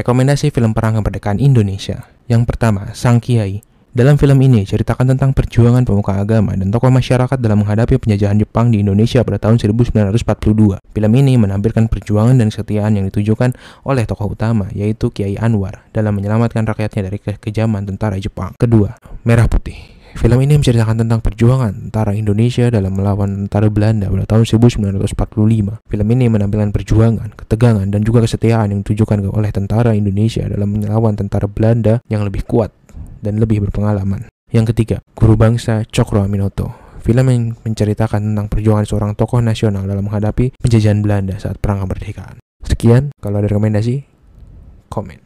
Rekomendasi film perang kemerdekaan Indonesia. Yang pertama, Sang Kiai. Dalam film ini, ceritakan tentang perjuangan pemuka agama dan tokoh masyarakat dalam menghadapi penjajahan Jepang di Indonesia pada tahun 1942. Film ini menampilkan perjuangan dan kesetiaan yang ditujukan oleh tokoh utama, yaitu Kiai Anwar, dalam menyelamatkan rakyatnya dari kekejaman tentara Jepang. Kedua, Merah Putih. Film ini menceritakan tentang perjuangan tentara Indonesia dalam melawan tentara Belanda pada tahun 1945. Film ini menampilkan perjuangan, ketegangan, dan juga kesetiaan yang ditujukan oleh tentara Indonesia dalam melawan tentara Belanda yang lebih kuat dan lebih berpengalaman. Yang ketiga, Guru Bangsa Cokro Aminoto. Film yang menceritakan tentang perjuangan seorang tokoh nasional dalam menghadapi penjajahan Belanda saat Perang Kemerdekaan. Sekian, kalau ada rekomendasi, komen.